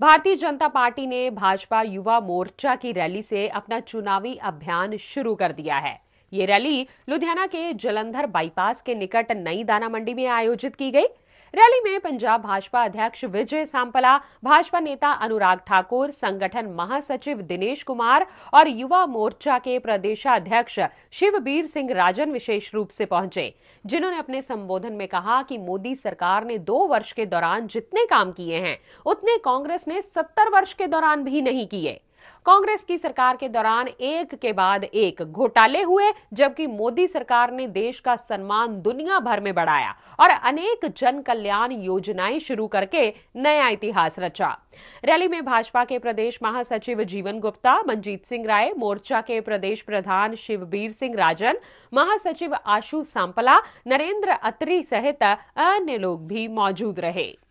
भारतीय जनता पार्टी ने भाजपा युवा मोर्चा की रैली से अपना चुनावी अभियान शुरू कर दिया है ये रैली लुधियाना के जलंधर बाईपास के निकट नई दाना मंडी में आयोजित की गई रैली में पंजाब भाजपा अध्यक्ष विजय सांपला भाजपा नेता अनुराग ठाकुर संगठन महासचिव दिनेश कुमार और युवा मोर्चा के प्रदेशाध्यक्ष शिवबीर सिंह राजन विशेष रूप से पहुंचे जिन्होंने अपने संबोधन में कहा कि मोदी सरकार ने दो वर्ष के दौरान जितने काम किए हैं उतने कांग्रेस ने सत्तर वर्ष के दौरान भी नहीं किए कांग्रेस की सरकार के दौरान एक के बाद एक घोटाले हुए जबकि मोदी सरकार ने देश का सम्मान दुनिया भर में बढ़ाया और अनेक जन कल्याण योजनाएं शुरू करके नया इतिहास रचा रैली में भाजपा के प्रदेश महासचिव जीवन गुप्ता मनजीत सिंह राय मोर्चा के प्रदेश प्रधान शिवबीर सिंह राजन महासचिव आशु सांपला नरेंद्र अत्री सहित अन्य लोग भी मौजूद रहे